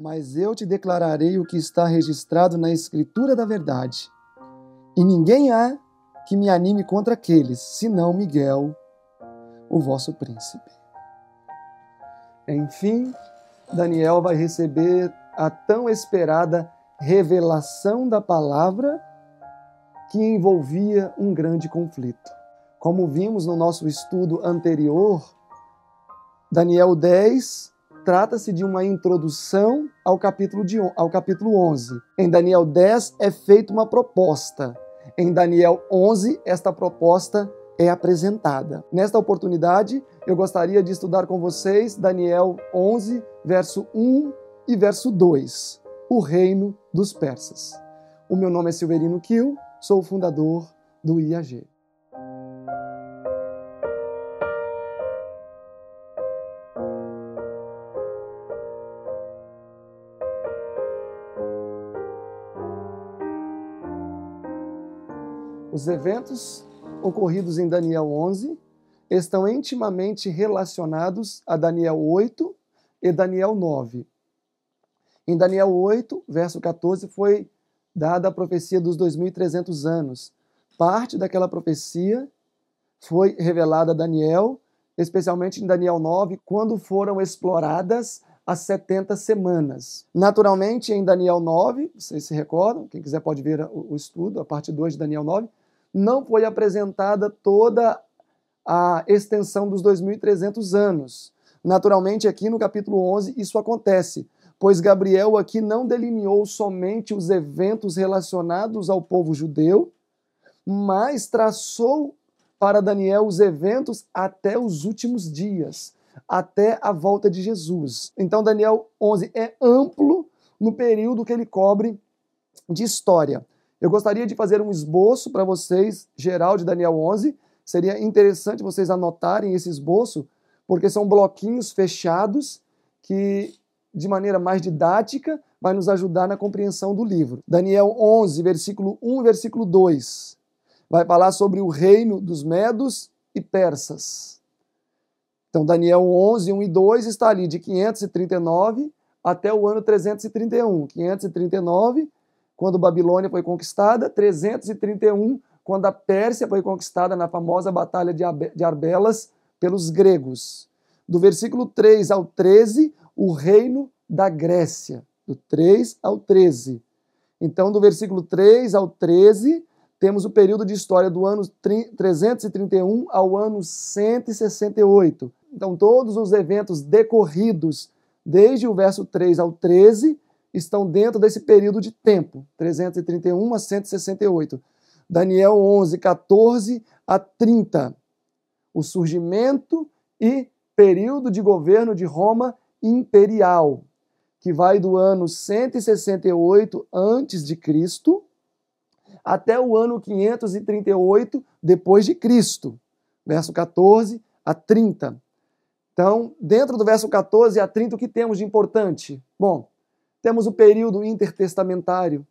Mas eu te declararei o que está registrado na Escritura da Verdade. E ninguém há que me anime contra aqueles, senão Miguel, o vosso príncipe. Enfim, Daniel vai receber a tão esperada revelação da palavra que envolvia um grande conflito. Como vimos no nosso estudo anterior, Daniel 10 trata-se de uma introdução ao capítulo, de, ao capítulo 11. Em Daniel 10 é feita uma proposta. Em Daniel 11, esta proposta é apresentada. Nesta oportunidade, eu gostaria de estudar com vocês Daniel 11, verso 1 e verso 2, o reino dos persas. O meu nome é Silverino Kiel, sou o fundador do IAG. Os eventos ocorridos em Daniel 11 estão intimamente relacionados a Daniel 8 e Daniel 9. Em Daniel 8, verso 14, foi dada a profecia dos 2.300 anos. Parte daquela profecia foi revelada a Daniel, especialmente em Daniel 9, quando foram exploradas as 70 semanas. Naturalmente, em Daniel 9, vocês se recordam, quem quiser pode ver o estudo, a parte 2 de Daniel 9, não foi apresentada toda a extensão dos 2.300 anos. Naturalmente, aqui no capítulo 11, isso acontece, pois Gabriel aqui não delineou somente os eventos relacionados ao povo judeu, mas traçou para Daniel os eventos até os últimos dias, até a volta de Jesus. Então, Daniel 11 é amplo no período que ele cobre de história. Eu gostaria de fazer um esboço para vocês, geral, de Daniel 11. Seria interessante vocês anotarem esse esboço, porque são bloquinhos fechados que, de maneira mais didática, vai nos ajudar na compreensão do livro. Daniel 11, versículo 1 e versículo 2. Vai falar sobre o reino dos medos e persas. Então, Daniel 11, 1 e 2 está ali de 539 até o ano 331. 539 quando Babilônia foi conquistada, 331, quando a Pérsia foi conquistada na famosa Batalha de Arbelas pelos gregos. Do versículo 3 ao 13, o reino da Grécia. Do 3 ao 13. Então, do versículo 3 ao 13, temos o período de história do ano 331 ao ano 168. Então, todos os eventos decorridos desde o verso 3 ao 13 estão dentro desse período de tempo, 331 a 168. Daniel 11, 14 a 30. O surgimento e período de governo de Roma imperial, que vai do ano 168 antes de Cristo até o ano 538 depois de Cristo, verso 14 a 30. Então, dentro do verso 14 a 30, o que temos de importante? Bom, temos o período intertestamentário,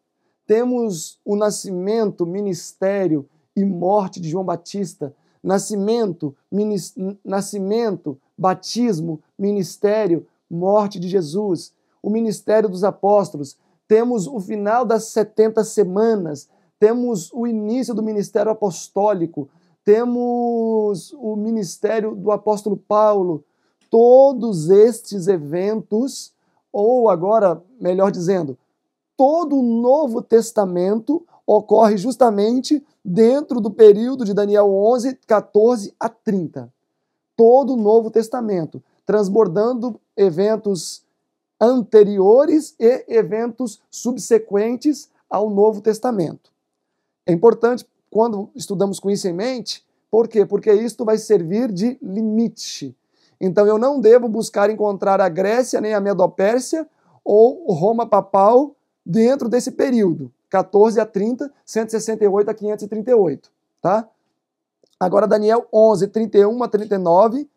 temos o nascimento, ministério e morte de João Batista, nascimento, minis, nascimento, batismo, ministério, morte de Jesus, o ministério dos apóstolos, temos o final das 70 semanas, temos o início do ministério apostólico, temos o ministério do apóstolo Paulo. Todos estes eventos ou agora, melhor dizendo, todo o Novo Testamento ocorre justamente dentro do período de Daniel 11, 14 a 30. Todo o Novo Testamento, transbordando eventos anteriores e eventos subsequentes ao Novo Testamento. É importante quando estudamos com isso em mente, por quê? Porque isto vai servir de limite então eu não devo buscar encontrar a Grécia, nem a Medopérsia ou Roma papal dentro desse período, 14 a 30, 168 a 538, tá? Agora Daniel 11, 31 a 39,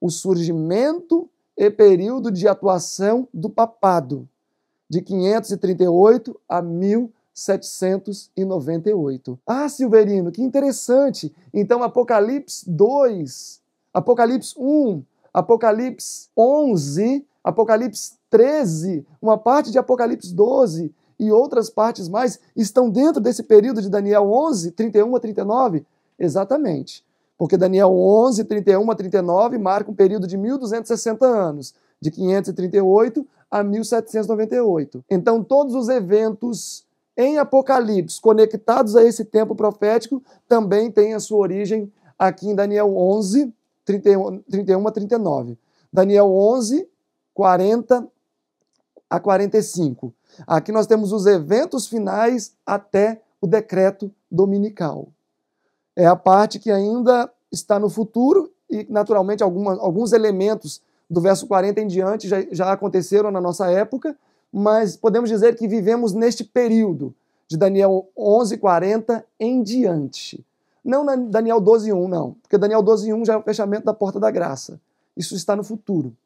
o surgimento e período de atuação do papado, de 538 a 1798. Ah, Silverino, que interessante! Então Apocalipse 2, Apocalipse 1, Apocalipse 11, Apocalipse 13, uma parte de Apocalipse 12 e outras partes mais estão dentro desse período de Daniel 11, 31 a 39? Exatamente. Porque Daniel 11, 31 a 39 marca um período de 1260 anos, de 538 a 1798. Então, todos os eventos em Apocalipse conectados a esse tempo profético também têm a sua origem aqui em Daniel 11, 31, a 39. Daniel 11, 40 a 45. Aqui nós temos os eventos finais até o decreto dominical. É a parte que ainda está no futuro e, naturalmente, alguma, alguns elementos do verso 40 em diante já, já aconteceram na nossa época, mas podemos dizer que vivemos neste período de Daniel 11, 40 em diante. Não na Daniel 12.1, não. Porque Daniel 12.1 já é o fechamento da porta da graça. Isso está no futuro,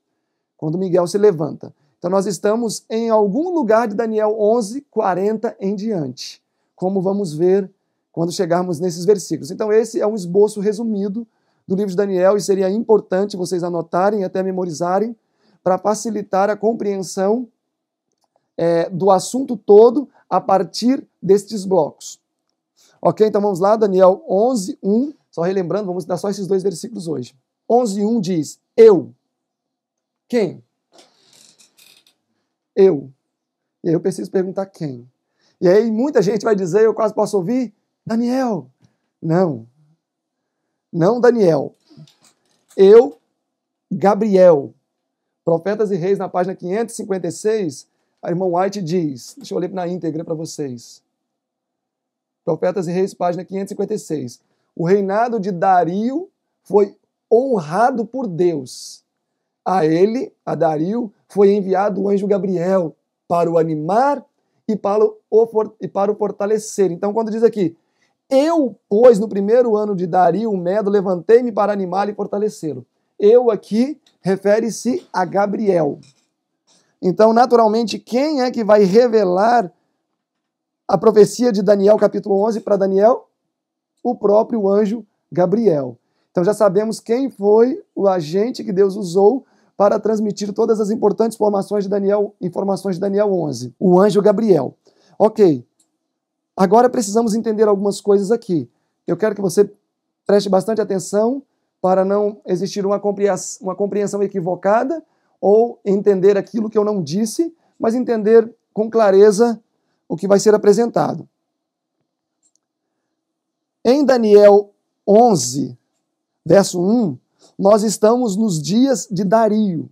quando Miguel se levanta. Então nós estamos em algum lugar de Daniel 11, 40 em diante, como vamos ver quando chegarmos nesses versículos. Então esse é um esboço resumido do livro de Daniel e seria importante vocês anotarem até memorizarem para facilitar a compreensão é, do assunto todo a partir destes blocos. Ok, então vamos lá, Daniel 11, 1. Só relembrando, vamos dar só esses dois versículos hoje. 11, 1 diz: Eu. Quem? Eu. E aí eu preciso perguntar quem. E aí muita gente vai dizer, eu quase posso ouvir, Daniel. Não. Não Daniel. Eu, Gabriel. Profetas e Reis, na página 556, a irmã White diz, deixa eu ler na íntegra para vocês. Profetas e Reis, página 556. O reinado de Dario foi honrado por Deus. A ele, a Dario, foi enviado o anjo Gabriel para o animar e para o, e para o fortalecer. Então, quando diz aqui, eu, pois, no primeiro ano de Dario, o Medo, levantei-me para animá-lo e fortalecê-lo. Eu aqui refere-se a Gabriel. Então, naturalmente, quem é que vai revelar a profecia de Daniel, capítulo 11, para Daniel? O próprio anjo Gabriel. Então já sabemos quem foi o agente que Deus usou para transmitir todas as importantes informações de Daniel, informações de Daniel 11, o anjo Gabriel. OK. Agora precisamos entender algumas coisas aqui. Eu quero que você preste bastante atenção para não existir uma compreensão, uma compreensão equivocada ou entender aquilo que eu não disse, mas entender com clareza o que vai ser apresentado. Em Daniel 11, verso 1, nós estamos nos dias de Dario.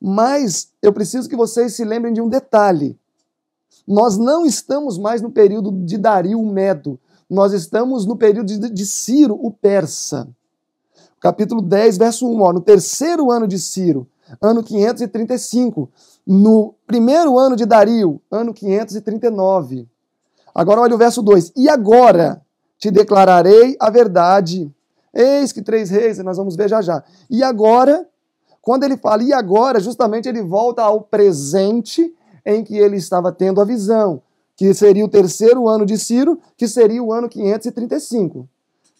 Mas eu preciso que vocês se lembrem de um detalhe. Nós não estamos mais no período de Dario o Medo. Nós estamos no período de Ciro o Persa. Capítulo 10, verso 1. Ó, no terceiro ano de Ciro, ano 535, no primeiro ano de Dario, ano 539. Agora olha o verso 2. E agora te declararei a verdade. Eis que três reis, nós vamos ver já já. E agora, quando ele fala e agora, justamente ele volta ao presente em que ele estava tendo a visão, que seria o terceiro ano de Ciro, que seria o ano 535.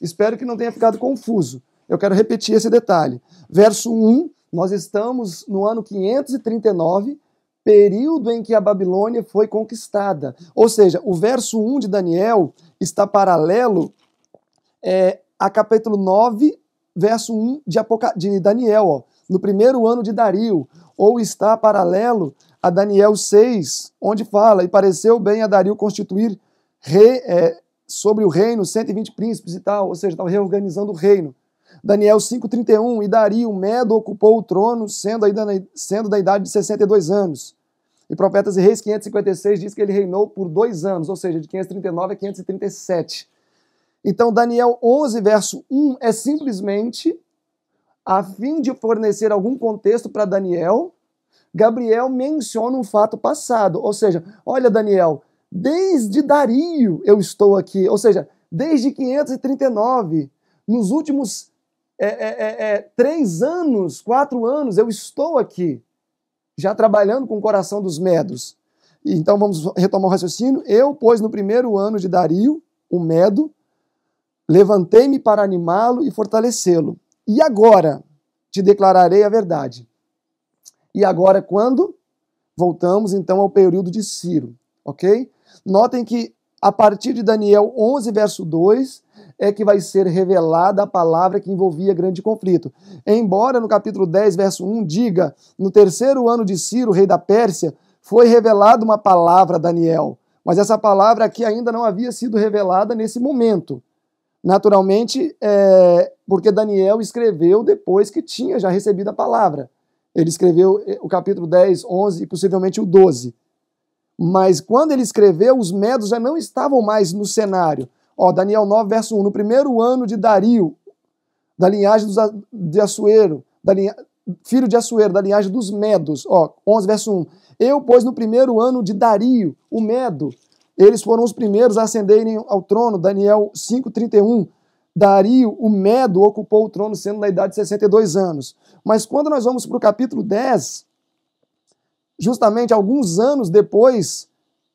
Espero que não tenha ficado confuso. Eu quero repetir esse detalhe. Verso 1 nós estamos no ano 539, período em que a Babilônia foi conquistada. Ou seja, o verso 1 de Daniel está paralelo é, a capítulo 9, verso 1 de, Apoca... de Daniel, ó, no primeiro ano de Dario, ou está paralelo a Daniel 6, onde fala: E pareceu bem a Dario constituir é, sobre o reino 120 príncipes e tal, ou seja, estava reorganizando o reino. Daniel 5,31, e Dario, Medo, ocupou o trono, sendo, ainda, sendo da idade de 62 anos. E Profetas e Reis 556 diz que ele reinou por dois anos, ou seja, de 539 a 537. Então, Daniel 11, verso 1, é simplesmente a fim de fornecer algum contexto para Daniel, Gabriel menciona um fato passado. Ou seja, olha, Daniel, desde Dario eu estou aqui. Ou seja, desde 539, nos últimos é é, é, é, três anos, quatro anos, eu estou aqui, já trabalhando com o coração dos medos. Então vamos retomar o raciocínio. Eu, pois, no primeiro ano de Dario, o medo, levantei-me para animá-lo e fortalecê-lo. E agora te declararei a verdade. E agora, é quando? Voltamos então ao período de Ciro, ok? Notem que a partir de Daniel 11, verso 2, é que vai ser revelada a palavra que envolvia grande conflito. Embora no capítulo 10, verso 1 diga: No terceiro ano de Ciro, rei da Pérsia, foi revelada uma palavra a Daniel. Mas essa palavra aqui ainda não havia sido revelada nesse momento. Naturalmente, é, porque Daniel escreveu depois que tinha já recebido a palavra. Ele escreveu é, o capítulo 10, 11 e possivelmente o 12. Mas quando ele escreveu, os medos já não estavam mais no cenário. Ó, Daniel 9, verso 1. No primeiro ano de Dario, da linhagem de Assuero, da linha, filho de Assuero, da linhagem dos Medos. Ó, 11, verso 1. Eu, pois, no primeiro ano de Dario, o Medo, eles foram os primeiros a ascenderem ao trono. Daniel 5, 31. Dario, o Medo, ocupou o trono sendo na idade de 62 anos. Mas quando nós vamos para o capítulo 10, justamente alguns anos depois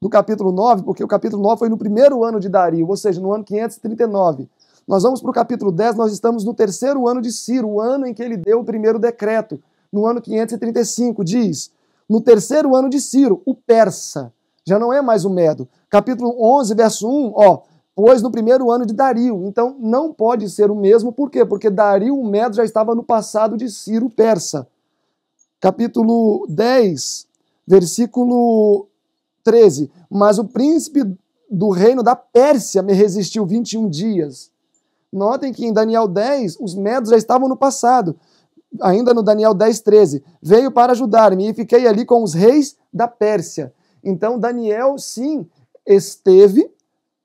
do capítulo 9, porque o capítulo 9 foi no primeiro ano de Dario, ou seja, no ano 539. Nós vamos para o capítulo 10, nós estamos no terceiro ano de Ciro, o ano em que ele deu o primeiro decreto, no ano 535. Diz: No terceiro ano de Ciro, o persa, já não é mais o Medo. Capítulo 11, verso 1, ó. Pois no primeiro ano de Dario. Então não pode ser o mesmo, por quê? Porque Dario, o Medo, já estava no passado de Ciro, persa. Capítulo 10, versículo 13. Mas o príncipe do reino da Pérsia me resistiu 21 dias. Notem que em Daniel 10, os medos já estavam no passado. Ainda no Daniel 10, 13. Veio para ajudar-me e fiquei ali com os reis da Pérsia. Então, Daniel, sim, esteve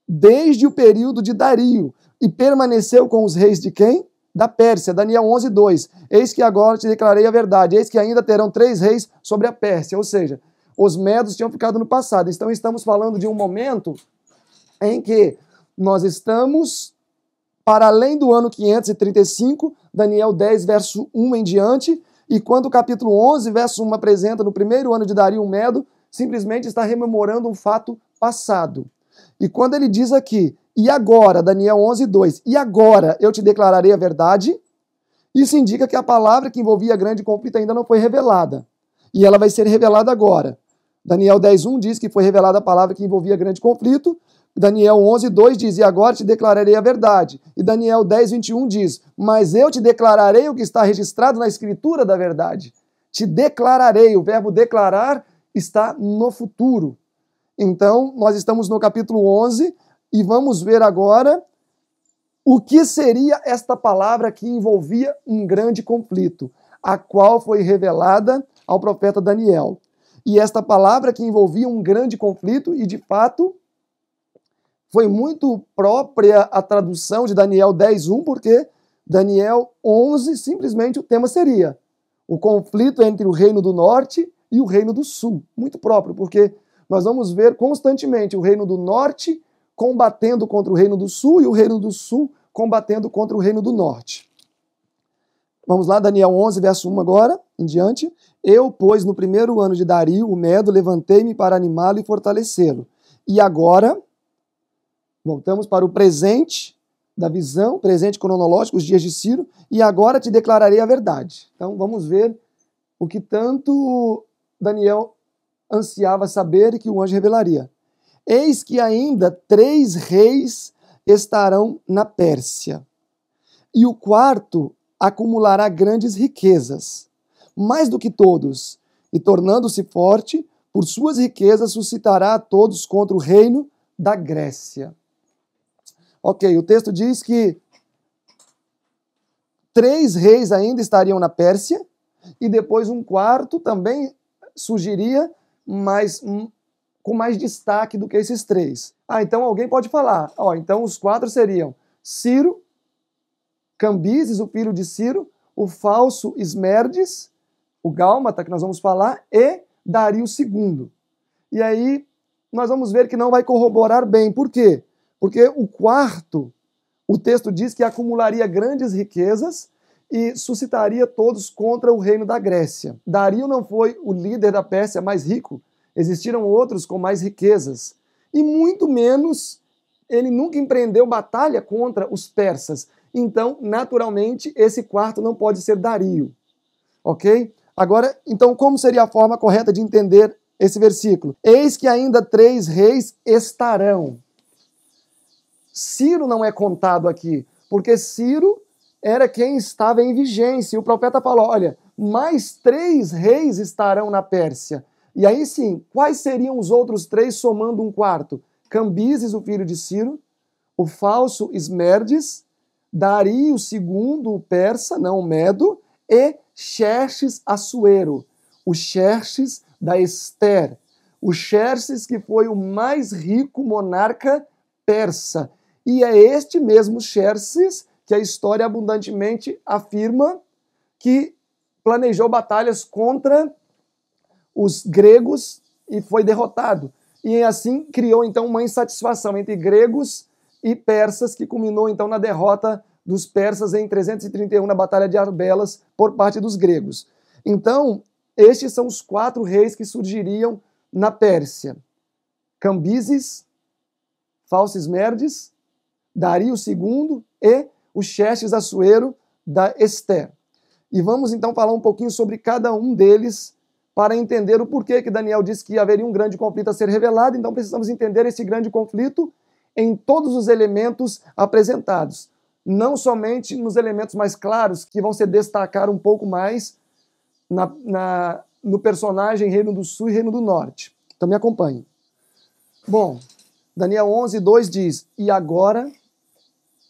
desde o período de Dario e permaneceu com os reis de quem? Da Pérsia. Daniel 11, 2. Eis que agora te declarei a verdade. Eis que ainda terão três reis sobre a Pérsia. Ou seja, os medos tinham ficado no passado. Então estamos falando de um momento em que nós estamos para além do ano 535, Daniel 10, verso 1 em diante, e quando o capítulo 11, verso 1 apresenta no primeiro ano de Dario Medo, simplesmente está rememorando um fato passado. E quando ele diz aqui, e agora, Daniel 11, 2, e agora eu te declararei a verdade, isso indica que a palavra que envolvia a grande conflito ainda não foi revelada. E ela vai ser revelada agora. Daniel 10.1 diz que foi revelada a palavra que envolvia grande conflito. Daniel 11.2 diz, e agora te declararei a verdade. E Daniel 10.21 diz, mas eu te declararei o que está registrado na escritura da verdade. Te declararei, o verbo declarar está no futuro. Então, nós estamos no capítulo 11 e vamos ver agora o que seria esta palavra que envolvia um grande conflito, a qual foi revelada ao profeta Daniel e esta palavra que envolvia um grande conflito, e de fato foi muito própria a tradução de Daniel 10.1, porque Daniel 11 simplesmente o tema seria o conflito entre o reino do norte e o reino do sul. Muito próprio, porque nós vamos ver constantemente o reino do norte combatendo contra o reino do sul e o reino do sul combatendo contra o reino do norte. Vamos lá, Daniel 11, verso 1 agora, em diante. Eu, pois, no primeiro ano de Dario, o Medo, levantei-me para animá-lo e fortalecê-lo. E agora, voltamos para o presente da visão, presente cronológico, os dias de Ciro, e agora te declararei a verdade. Então, vamos ver o que tanto Daniel ansiava saber e que o anjo revelaria. Eis que ainda três reis estarão na Pérsia, e o quarto acumulará grandes riquezas, mais do que todos, e tornando-se forte, por suas riquezas suscitará a todos contra o reino da Grécia. Ok, o texto diz que três reis ainda estariam na Pérsia, e depois um quarto também surgiria, mas um, com mais destaque do que esses três. Ah, então alguém pode falar. Ó, então os quatro seriam Ciro, Cambises, o filho de Ciro, o falso Esmerdes, o Gálmata, que nós vamos falar, e Dario II. E aí nós vamos ver que não vai corroborar bem. Por quê? Porque o quarto, o texto diz que acumularia grandes riquezas e suscitaria todos contra o reino da Grécia. Dario não foi o líder da Pérsia mais rico, existiram outros com mais riquezas. E muito menos, ele nunca empreendeu batalha contra os persas. Então, naturalmente, esse quarto não pode ser dario. Ok? Agora, então, como seria a forma correta de entender esse versículo? Eis que ainda três reis estarão. Ciro não é contado aqui, porque Ciro era quem estava em vigência. E o profeta falou: olha, mais três reis estarão na Pérsia. E aí sim, quais seriam os outros três somando um quarto? Cambises, o filho de Ciro, o falso Esmerdes Dario II, o persa, não o medo, e Xerxes Assuero, o Xerxes da Esther, o Xerxes que foi o mais rico monarca persa. E é este mesmo Xerxes que a história abundantemente afirma que planejou batalhas contra os gregos e foi derrotado. E assim criou então uma insatisfação entre gregos e persas, que culminou então na derrota dos persas em 331 na Batalha de Arbelas por parte dos gregos. Então, estes são os quatro reis que surgiriam na Pérsia: Cambises, Falsismerdes, Dario II e o Xerxes Assuero da Esther. E vamos então falar um pouquinho sobre cada um deles para entender o porquê que Daniel disse que haveria um grande conflito a ser revelado. Então precisamos entender esse grande conflito em todos os elementos apresentados, não somente nos elementos mais claros, que vão se destacar um pouco mais na, na, no personagem Reino do Sul e Reino do Norte. Então me acompanhe. Bom, Daniel 11, 2 diz: E agora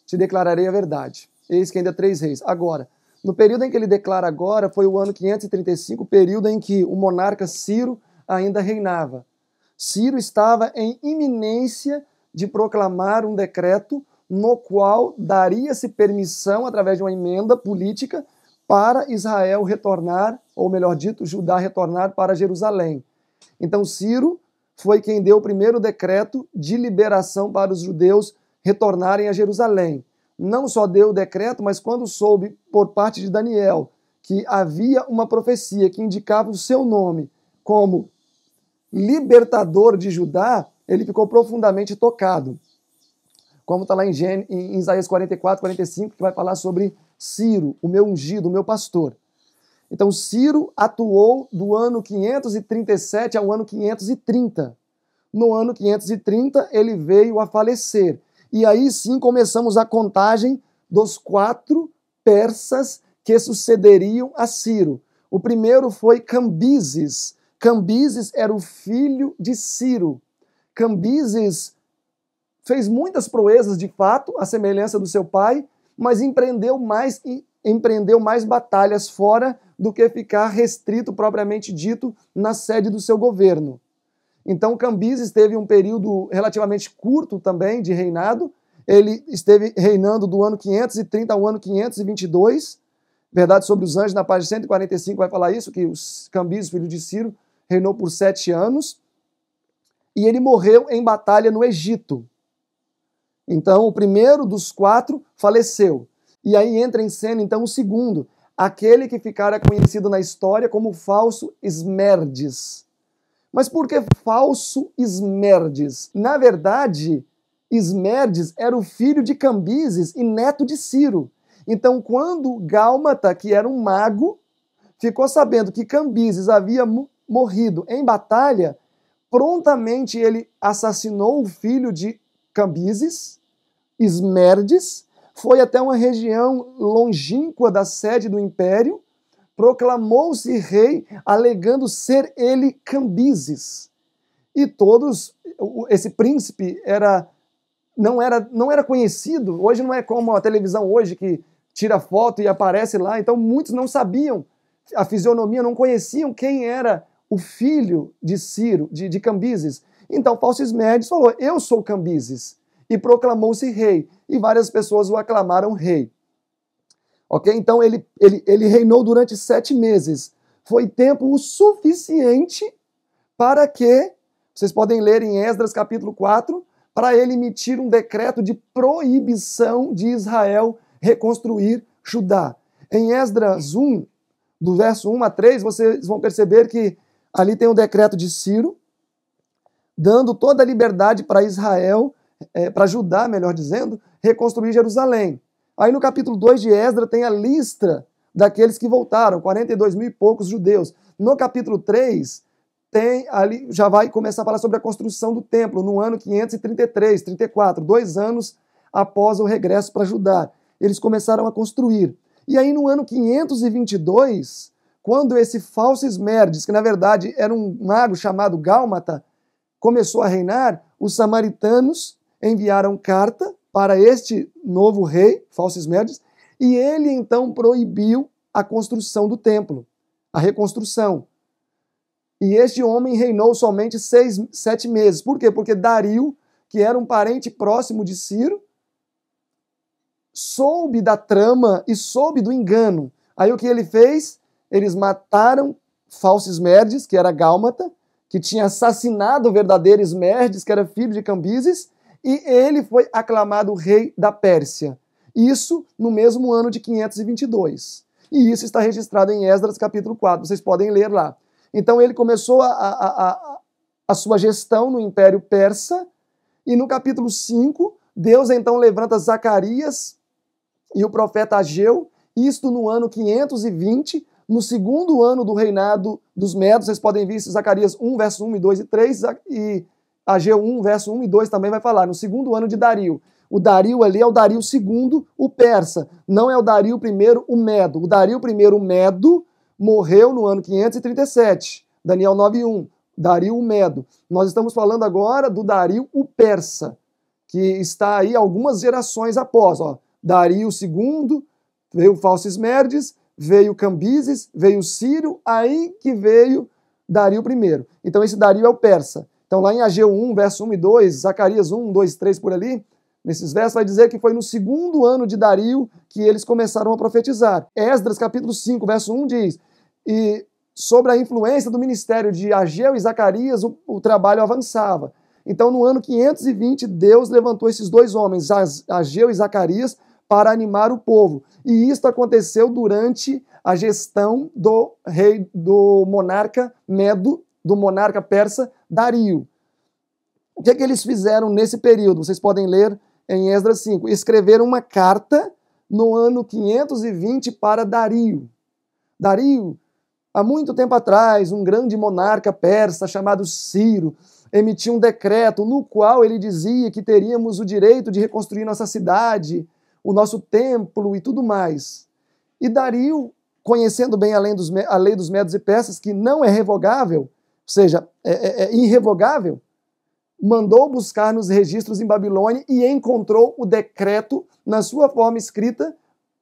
te declararei a verdade. Eis que ainda três reis. Agora. No período em que ele declara agora foi o ano 535, período em que o monarca Ciro ainda reinava. Ciro estava em iminência de proclamar um decreto no qual daria-se permissão, através de uma emenda política, para Israel retornar, ou melhor dito, Judá retornar para Jerusalém. Então, Ciro foi quem deu o primeiro decreto de liberação para os judeus retornarem a Jerusalém. Não só deu o decreto, mas quando soube por parte de Daniel que havia uma profecia que indicava o seu nome como libertador de Judá, ele ficou profundamente tocado. Como está lá em, Gêne, em Isaías 44, 45, que vai falar sobre Ciro, o meu ungido, o meu pastor. Então, Ciro atuou do ano 537 ao ano 530. No ano 530, ele veio a falecer. E aí sim começamos a contagem dos quatro persas que sucederiam a Ciro. O primeiro foi Cambises. Cambises era o filho de Ciro. Cambises fez muitas proezas de fato, à semelhança do seu pai, mas empreendeu mais e empreendeu mais batalhas fora do que ficar restrito propriamente dito na sede do seu governo. Então Cambises teve um período relativamente curto também de reinado. Ele esteve reinando do ano 530 ao ano 522. Verdade sobre os anjos, na página 145 vai falar isso, que Cambises, filho de Ciro, reinou por sete anos e ele morreu em batalha no Egito. Então, o primeiro dos quatro faleceu. E aí entra em cena, então, o segundo, aquele que ficara conhecido na história como falso Esmerdes. Mas por que falso Esmerdes? Na verdade, Esmerdes era o filho de Cambises e neto de Ciro. Então, quando Gálmata, que era um mago, ficou sabendo que Cambises havia morrido em batalha, prontamente ele assassinou o filho de Cambises, Esmerdes, foi até uma região longínqua da sede do império, proclamou-se rei, alegando ser ele Cambises. E todos, esse príncipe era não era, não era conhecido. Hoje não é como a televisão hoje que tira foto e aparece lá. Então muitos não sabiam a fisionomia, não conheciam quem era o filho de Ciro, de, de Cambises. Então Médios falou: Eu sou Cambises. E proclamou-se rei. E várias pessoas o aclamaram rei. Ok? Então ele, ele, ele reinou durante sete meses. Foi tempo o suficiente para que, vocês podem ler em Esdras capítulo 4, para ele emitir um decreto de proibição de Israel reconstruir Judá. Em Esdras 1, do verso 1 a 3, vocês vão perceber que Ali tem o um decreto de Ciro, dando toda a liberdade para Israel, é, para Judá, melhor dizendo, reconstruir Jerusalém. Aí no capítulo 2 de Esdra tem a lista daqueles que voltaram, 42 mil e poucos judeus. No capítulo 3, tem ali, já vai começar a falar sobre a construção do templo, no ano 533, 34, dois anos após o regresso para Judá. Eles começaram a construir. E aí no ano 522, quando esse falso Esmerdes, que na verdade era um mago chamado Gálmata, começou a reinar, os samaritanos enviaram carta para este novo rei, falso Esmerdes, e ele então proibiu a construção do templo, a reconstrução. E este homem reinou somente seis, sete meses. Por quê? Porque Dario, que era um parente próximo de Ciro, soube da trama e soube do engano. Aí o que ele fez? eles mataram falsos merdes, que era Gálmata, que tinha assassinado o verdadeiro Esmerdes, que era filho de Cambises, e ele foi aclamado rei da Pérsia. Isso no mesmo ano de 522. E isso está registrado em Esdras capítulo 4, vocês podem ler lá. Então ele começou a, a, a, a sua gestão no Império Persa, e no capítulo 5, Deus então levanta Zacarias e o profeta Ageu, isto no ano 520, no segundo ano do reinado dos Medos. Vocês podem ver isso Zacarias 1, verso 1 e 2 e 3, e Ageu 1, verso 1 e 2 também vai falar, no segundo ano de Dario. O Dario ali é o Dario II, o persa. Não é o Dario I, o medo. O Dario I, o medo, morreu no ano 537. Daniel 9, 1. Dario, o medo. Nós estamos falando agora do Dario, o persa, que está aí algumas gerações após. Ó. Dario II, veio o Falso Merdes, veio Cambises, veio Ciro, aí que veio Dario I. Então esse Dario é o persa. Então lá em Ageu 1, verso 1 e 2, Zacarias 1, 2, 3 por ali, nesses versos vai dizer que foi no segundo ano de Dario que eles começaram a profetizar. Esdras capítulo 5, verso 1 diz: "E sobre a influência do ministério de Ageu e Zacarias, o, o trabalho avançava. Então, no ano 520, Deus levantou esses dois homens, Ageu e Zacarias, para animar o povo. E isto aconteceu durante a gestão do rei do monarca Medo, do monarca persa Dario. O que é que eles fizeram nesse período? Vocês podem ler em Esdras 5. Escreveram uma carta no ano 520 para Dario. Dario, há muito tempo atrás, um grande monarca persa chamado Ciro emitiu um decreto no qual ele dizia que teríamos o direito de reconstruir nossa cidade o nosso templo e tudo mais. E Dario, conhecendo bem a lei dos, a lei dos medos e peças, que não é revogável, ou seja, é, é, é irrevogável, mandou buscar nos registros em Babilônia e encontrou o decreto na sua forma escrita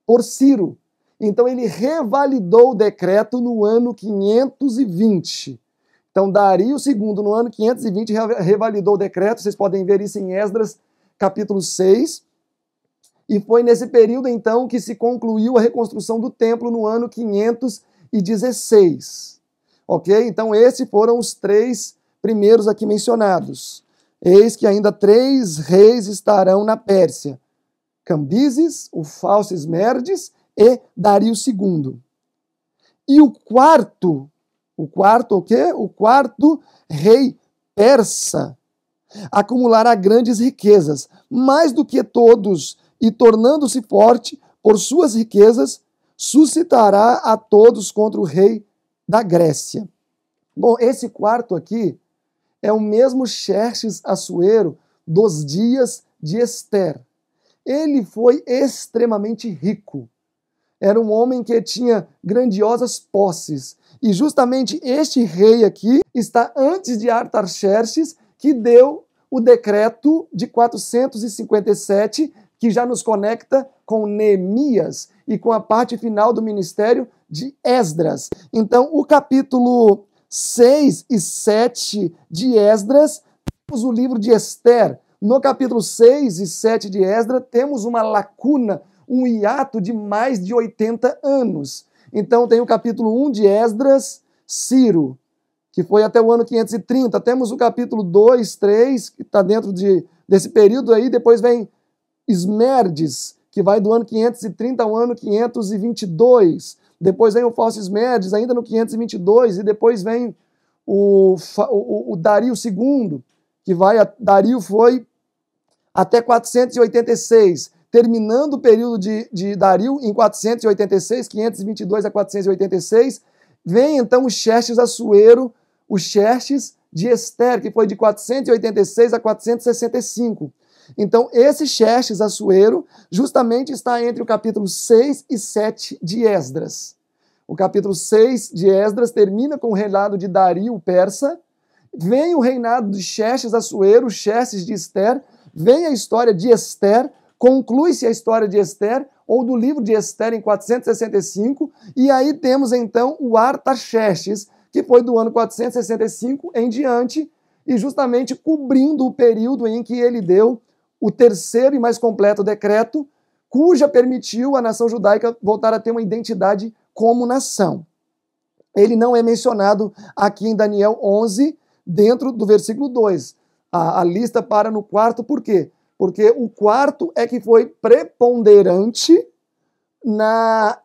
por Ciro. Então ele revalidou o decreto no ano 520. Então Dario II, no ano 520, revalidou o decreto. Vocês podem ver isso em Esdras, capítulo 6, e foi nesse período, então, que se concluiu a reconstrução do templo no ano 516. Ok? Então, esses foram os três primeiros aqui mencionados. Eis que ainda três reis estarão na Pérsia: Cambises, o falso Esmerdes e Dario II. E o quarto, o quarto o quê? O quarto rei persa acumulará grandes riquezas, mais do que todos e tornando-se forte por suas riquezas, suscitará a todos contra o rei da Grécia. Bom, esse quarto aqui é o mesmo Xerxes Assuero dos dias de Esther. Ele foi extremamente rico. Era um homem que tinha grandiosas posses. E justamente este rei aqui está antes de Artaxerxes, que deu o decreto de 457 que já nos conecta com Neemias e com a parte final do ministério de Esdras. Então, o capítulo 6 e 7 de Esdras, temos o livro de Esther. No capítulo 6 e 7 de Esdras, temos uma lacuna, um hiato de mais de 80 anos. Então, tem o capítulo 1 de Esdras, Ciro, que foi até o ano 530. Temos o capítulo 2, 3, que está dentro de, desse período aí, depois vem Esmerdes, que vai do ano 530 ao ano 522. Depois vem o Fausto Esmerdes, ainda no 522, e depois vem o, o, o Dario II, que vai, a, Dario foi até 486, terminando o período de, de Dario em 486, 522 a 486, vem então o Xerxes Açueiro, o Xerxes de Esther, que foi de 486 a 465. Então, esse Xerxes Assuero justamente está entre o capítulo 6 e 7 de Esdras. O capítulo 6 de Esdras termina com o reinado de Dario persa, vem o reinado de Xerxes Assuero, Xerxes de Esther, vem a história de Esther, conclui-se a história de Esther ou do livro de Esther em 465, e aí temos então o Artaxerxes, que foi do ano 465 em diante, e justamente cobrindo o período em que ele deu o terceiro e mais completo decreto, cuja permitiu a nação judaica voltar a ter uma identidade como nação. Ele não é mencionado aqui em Daniel 11, dentro do versículo 2. A, a lista para no quarto, por quê? Porque o quarto é que foi preponderante na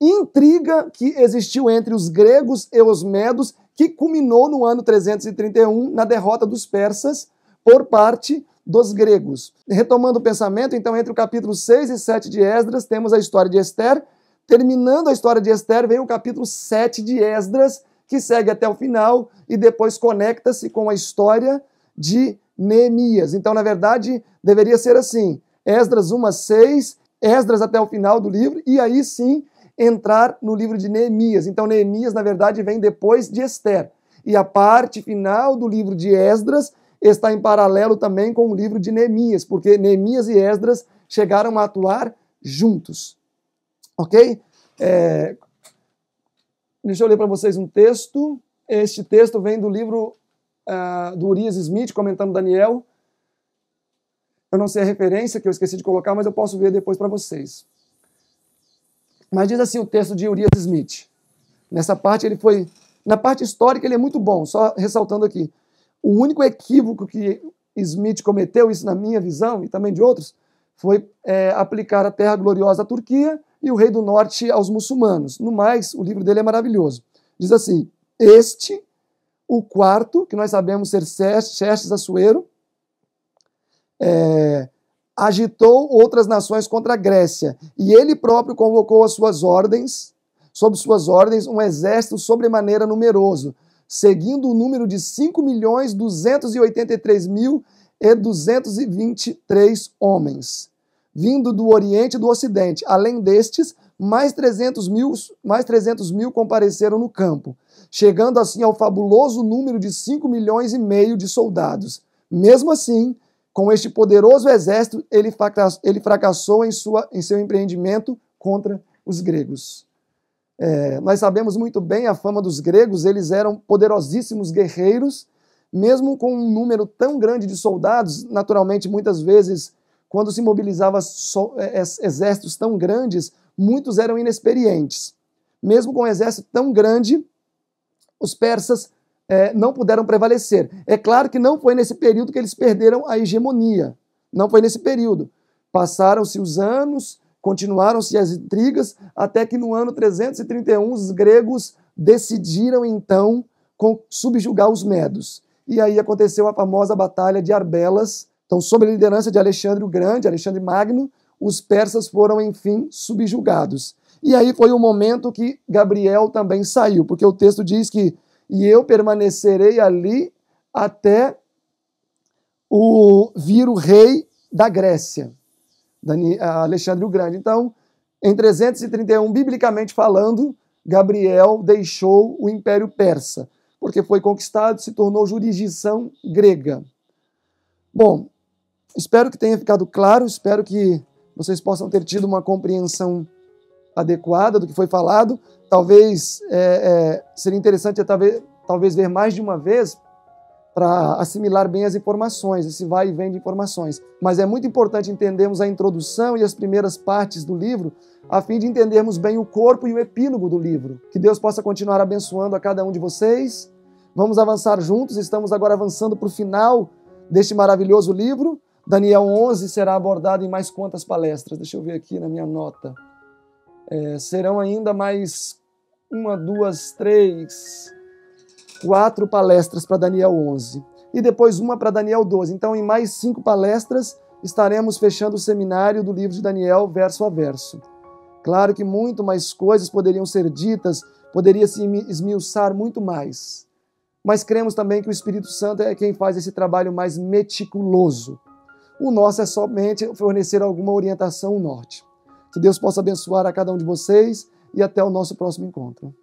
intriga que existiu entre os gregos e os medos, que culminou no ano 331 na derrota dos persas por parte dos gregos. Retomando o pensamento, então, entre o capítulo 6 e 7 de Esdras, temos a história de Esther. Terminando a história de Esther, vem o capítulo 7 de Esdras, que segue até o final e depois conecta-se com a história de Neemias. Então, na verdade, deveria ser assim: Esdras 1 a 6, Esdras até o final do livro, e aí sim entrar no livro de Neemias. Então, Neemias, na verdade, vem depois de Esther. E a parte final do livro de Esdras está em paralelo também com o livro de Neemias, porque Neemias e Esdras chegaram a atuar juntos. Ok? É... Deixa eu ler para vocês um texto. Este texto vem do livro uh, do Urias Smith, comentando Daniel. Eu não sei a referência que eu esqueci de colocar, mas eu posso ver depois para vocês. Mas diz assim o texto de Urias Smith. Nessa parte ele foi, na parte histórica ele é muito bom, só ressaltando aqui. O único equívoco que Smith cometeu, isso na minha visão e também de outros, foi é, aplicar a terra gloriosa à Turquia e o rei do norte aos muçulmanos. No mais, o livro dele é maravilhoso. Diz assim: Este, o quarto, que nós sabemos ser Xerxes Assuero, é, agitou outras nações contra a Grécia, e ele próprio convocou as suas ordens, sob suas ordens, um exército sobremaneira numeroso, seguindo o número de 5.283.223 homens, vindo do Oriente e do Ocidente. Além destes, mais 300 mil, mais 300 mil compareceram no campo, chegando assim ao fabuloso número de 5 milhões e meio de soldados. Mesmo assim, com este poderoso exército, ele fracassou, ele fracassou em, sua, em seu empreendimento contra os gregos. É, nós sabemos muito bem a fama dos gregos, eles eram poderosíssimos guerreiros, mesmo com um número tão grande de soldados, naturalmente, muitas vezes, quando se mobilizava so, é, é, exércitos tão grandes, muitos eram inexperientes. Mesmo com um exército tão grande, os persas é, não puderam prevalecer. É claro que não foi nesse período que eles perderam a hegemonia. Não foi nesse período. Passaram-se os anos, Continuaram-se as intrigas até que no ano 331 os gregos decidiram então subjugar os medos. E aí aconteceu a famosa batalha de Arbelas. Então, sob a liderança de Alexandre o Grande, Alexandre Magno, os persas foram enfim subjugados. E aí foi o momento que Gabriel também saiu, porque o texto diz que e eu permanecerei ali até o vir o rei da Grécia. Alexandre o Grande. Então, em 331, biblicamente falando, Gabriel deixou o Império Persa, porque foi conquistado e se tornou jurisdição grega. Bom, espero que tenha ficado claro, espero que vocês possam ter tido uma compreensão adequada do que foi falado. Talvez é, é, seria interessante talvez, talvez ver mais de uma vez para assimilar bem as informações, esse vai e vem de informações. Mas é muito importante entendermos a introdução e as primeiras partes do livro, a fim de entendermos bem o corpo e o epílogo do livro. Que Deus possa continuar abençoando a cada um de vocês. Vamos avançar juntos, estamos agora avançando para o final deste maravilhoso livro. Daniel 11 será abordado em mais quantas palestras? Deixa eu ver aqui na minha nota. É, serão ainda mais uma, duas, três quatro palestras para Daniel 11 e depois uma para Daniel 12. Então, em mais cinco palestras, estaremos fechando o seminário do livro de Daniel verso a verso. Claro que muito mais coisas poderiam ser ditas, poderia se esmiuçar muito mais. Mas cremos também que o Espírito Santo é quem faz esse trabalho mais meticuloso. O nosso é somente fornecer alguma orientação, norte. Que Deus possa abençoar a cada um de vocês e até o nosso próximo encontro.